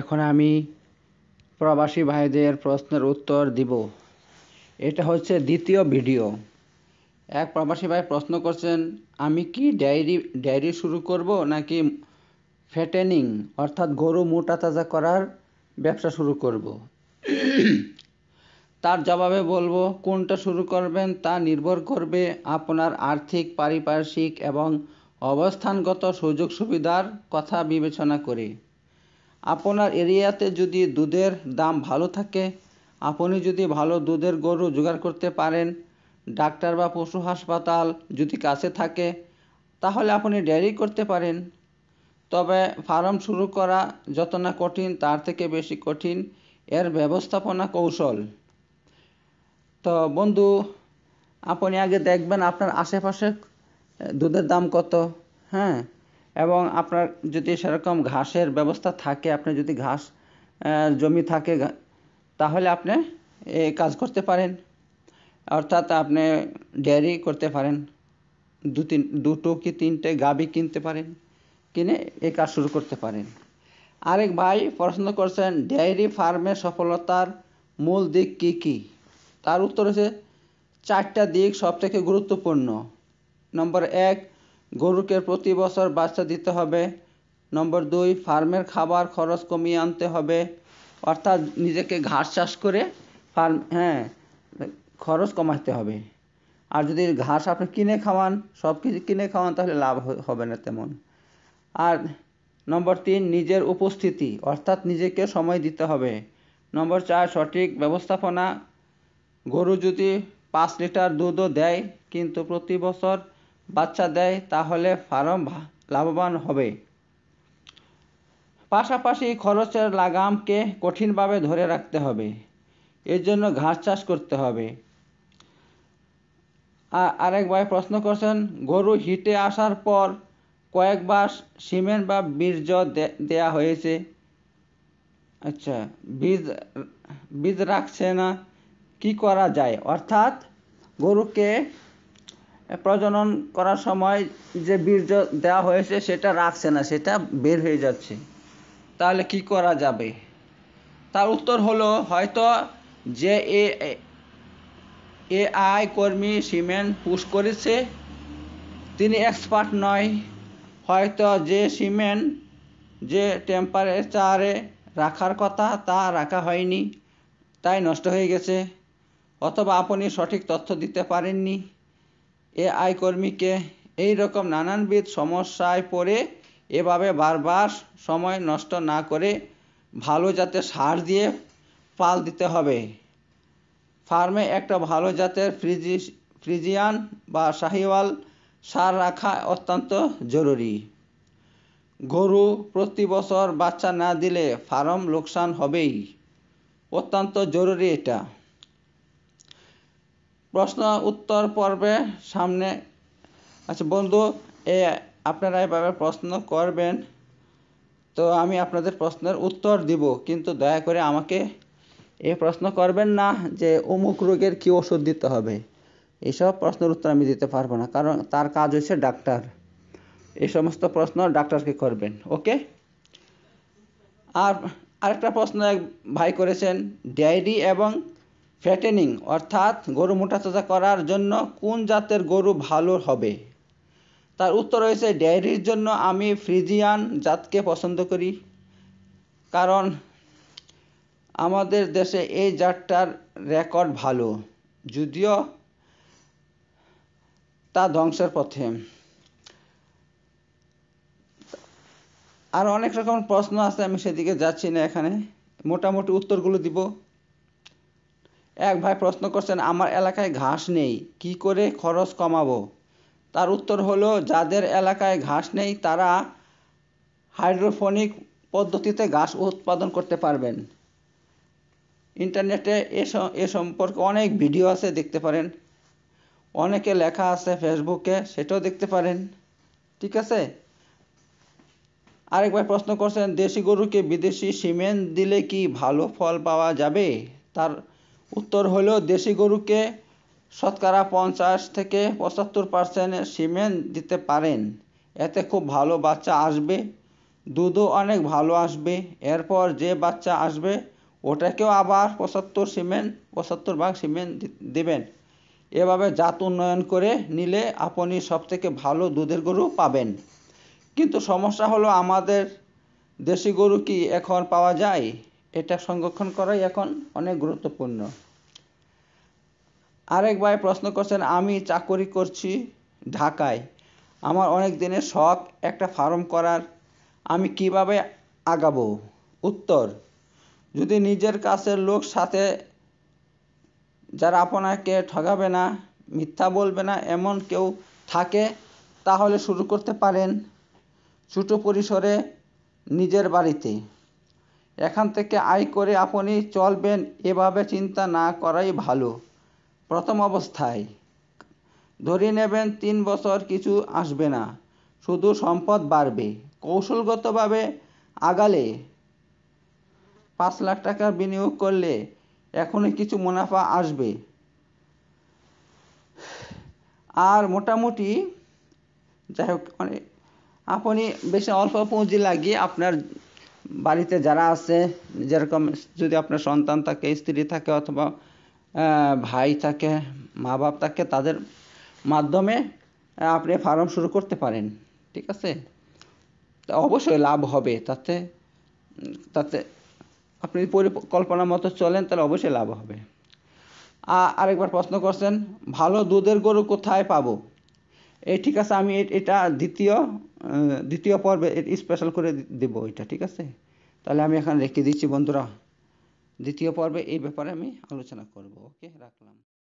এখন আমি প্রবাসী ভাইদের প্রশ্নের উত্তর দিব এটা হচ্ছে দ্বিতীয় ভিডিও এক প্রবাসী ভাই প্রশ্ন করছেন আমি কি ডায়েরি ডায়েরি শুরু করব নাকি ফ্যাটেনিং অর্থাৎ গরু মোটা তাজা করার ব্যবসা শুরু করব তার জবাবে বলবো কোনটা শুরু করবেন তা নির্ভর করবে আপনার আর্থিক পারিপার্শ্বিক এবং অবস্থানগত সুযোগ সুবিধার কথা বিবেচনা করে আপনার এরিয়াতে যদি দুধের দাম ভালো থাকে আপনি যদি ভালো দুধের গরু জোগাড় করতে পারেন ডাক্তার বা পশু হাসপাতাল যদি কাছে থাকে তাহলে আপনি ডেয়ারি করতে পারেন তবে ফার্ম শুরু করা যত না কঠিন তার থেকে বেশি কঠিন এর ব্যবস্থাপনা কৌশল তো বন্ধু আপনি আগে দেখবেন আপনার আশেপাশে দুধের দাম কত হ্যাঁ এবং আপনার যদি সেরকম ঘাসের ব্যবস্থা থাকে আপনি যদি ঘাস জমি থাকে তাহলে আপনি এই কাজ করতে পারেন অর্থাৎ আপনি ডেয়ারি করতে পারেন দু তিন দুটো কি তিনটে গাবি কিনতে পারেন কিনে এই কাজ শুরু করতে পারেন আরেক ভাই পড়াশোনা করছেন ডেয়ারি ফার্মের সফলতার মূল দিক কী কী তার উত্তর হচ্ছে চারটা দিক সবথেকে গুরুত্বপূর্ণ নম্বর এক গরুকে প্রতি বছর বাচ্চা দিতে হবে নম্বর দুই ফার্মের খাবার খরচ কমিয়ে আনতে হবে অর্থাৎ নিজেকে ঘাস চাষ করে ফার্ম হ্যাঁ খরচ কমাতে হবে আর যদি ঘাস আপনি কিনে খাওয়ান সব কিছু কিনে খাওয়ান তাহলে লাভ হবে না তেমন আর নম্বর তিন নিজের উপস্থিতি অর্থাৎ নিজেকে সময় দিতে হবে নম্বর চার সঠিক ব্যবস্থাপনা গরু যদি পাঁচ লিটার দুধও দেয় কিন্তু প্রতি বছর বাচ্চা দেয় তাহলে ফার্ম লাভবান হবে পাশাপাশি খরচের লাগামকে কঠিনভাবে ধরে রাখতে হবে এর জন্য ঘাস চাষ করতে হবে আরেক ভাই প্রশ্ন করছেন গরু হিটে আসার পর কয়েকবার সিমেন্ট বা বীর্য দেয়া হয়েছে আচ্ছা বীজ বীজ রাখছে না কি করা যায় অর্থাৎ গরুকে প্রজনন করার সময় যে বীর্য দেওয়া হয়েছে সেটা রাখছে না সেটা বের হয়ে যাচ্ছে তাহলে কি করা যাবে তার উত্তর হলো হয়তো যে এ এ আই কর্মী সিমেন্ট পুশ করেছে তিনি এক্সপার্ট নয় হয়তো যে সিমেন্ট যে টেম্পারেচারে রাখার কথা তা রাখা হয়নি তাই নষ্ট হয়ে গেছে অথবা আপনি সঠিক তথ্য দিতে পারেননি এআই কর্মীকে এই রকম নানানবিধ সমস্যায় পড়ে এভাবে বারবার সময় নষ্ট না করে ভালো জাতের সার দিয়ে পাল দিতে হবে ফার্মে একটা ভালো জাতের ফ্রিজি ফ্রিজিয়ান বা শাহিওয়াল সার রাখা অত্যন্ত জরুরি গরু প্রতি বছর বাচ্চা না দিলে ফার্ম লোকসান হবেই অত্যন্ত জরুরি এটা প্রশ্ন উত্তর পর্বে সামনে আচ্ছা বন্ধু এ আপনারা এভাবে প্রশ্ন করবেন তো আমি আপনাদের প্রশ্নের উত্তর দিব কিন্তু দয়া করে আমাকে এ প্রশ্ন করবেন না যে অমুক রোগের কী ওষুধ দিতে হবে এসব প্রশ্নের উত্তর আমি দিতে পারবো না কারণ তার কাজ হচ্ছে ডাক্তার এই সমস্ত প্রশ্ন ডাক্তারকে করবেন ওকে আর আরেকটা প্রশ্ন এক ভাই করেছেন ডায়েরি এবং ফ্যাটেনিং অর্থাৎ গরু মোটা তাজা করার জন্য কোন জাতের গরু ভালো হবে তার উত্তর রয়েছে ডেয়ারির জন্য আমি ফ্রিজিয়ান জাতকে পছন্দ করি কারণ আমাদের দেশে এই জাতটার রেকর্ড ভালো যদিও তা ধ্বংসের পথে আর অনেক রকম প্রশ্ন আছে আমি সেদিকে যাচ্ছি না এখানে মোটামুটি উত্তরগুলো দিব এক ভাই প্রশ্ন করছেন আমার এলাকায় ঘাস নেই কি করে খরচ কমাবো তার উত্তর হলো যাদের এলাকায় ঘাস নেই তারা হাইড্রোফোনিক পদ্ধতিতে ঘাস উৎপাদন করতে পারবেন ইন্টারনেটে এ সম্পর্কে অনেক ভিডিও আছে দেখতে পারেন অনেকে লেখা আছে ফেসবুকে সেটাও দেখতে পারেন ঠিক আছে আরেকবার প্রশ্ন করছেন দেশি গরুকে বিদেশি সিমেন্ট দিলে কি ভালো ফল পাওয়া যাবে তার উত্তর হলো দেশি গরুকে শতকরা পঞ্চাশ থেকে পঁচাত্তর পার্সেন্ট সিমেন দিতে পারেন এতে খুব ভালো বাচ্চা আসবে দুধও অনেক ভালো আসবে এরপর যে বাচ্চা আসবে ওটাকেও আবার পঁচাত্তর সিমেন্ট পঁচাত্তর ভাগ সিমেন্ট দেবেন এভাবে জাত উন্নয়ন করে নিলে আপনি সবথেকে ভালো দুধের গরু পাবেন কিন্তু সমস্যা হলো আমাদের দেশি গরু কি এখন পাওয়া যায় এটা সংরক্ষণ করাই এখন অনেক গুরুত্বপূর্ণ আরেক ভাই প্রশ্ন করছেন আমি চাকরি করছি ঢাকায় আমার অনেক দিনের শখ একটা ফার্ম করার আমি কিভাবে আগাবো উত্তর যদি নিজের কাছের লোক সাথে যারা আপনাকে ঠগাবে না মিথ্যা বলবে না এমন কেউ থাকে তাহলে শুরু করতে পারেন ছোটো পরিসরে নিজের বাড়িতে এখান থেকে আয় করে আপনি চলবেন এভাবে চিন্তা না করাই ভালো প্রথম অবস্থায় ধরে নেবেন তিন বছর কিছু আসবে না শুধু সম্পদ বাড়বে কৌশলগতভাবে আগালে পাঁচ লাখ টাকা বিনিয়োগ করলে এখনই কিছু মুনাফা আসবে আর মোটামুটি যাই হোক মানে আপনি বেশি অল্প পুঁজি লাগিয়ে আপনার বাড়িতে যারা আছে যেরকম যদি আপনার সন্তান থাকে স্ত্রী থাকে অথবা ভাই থাকে মা বাপ থাকে তাদের মাধ্যমে আপনি ফার্ম শুরু করতে পারেন ঠিক আছে অবশ্যই লাভ হবে তাতে তাতে আপনি পরিকল্পনা মতো চলেন তাহলে অবশ্যই লাভ হবে আরেকবার প্রশ্ন করছেন ভালো দুধের গরু কোথায় পাবো এই ঠিক আছে আমি এটা দ্বিতীয় দ্বিতীয় পর্বে স্পেশাল করে দেব এটা ঠিক আছে তাহলে আমি এখন রেখে দিচ্ছি বন্ধুরা দ্বিতীয় পর্বে এই ব্যাপারে আমি আলোচনা করব ওকে রাখলাম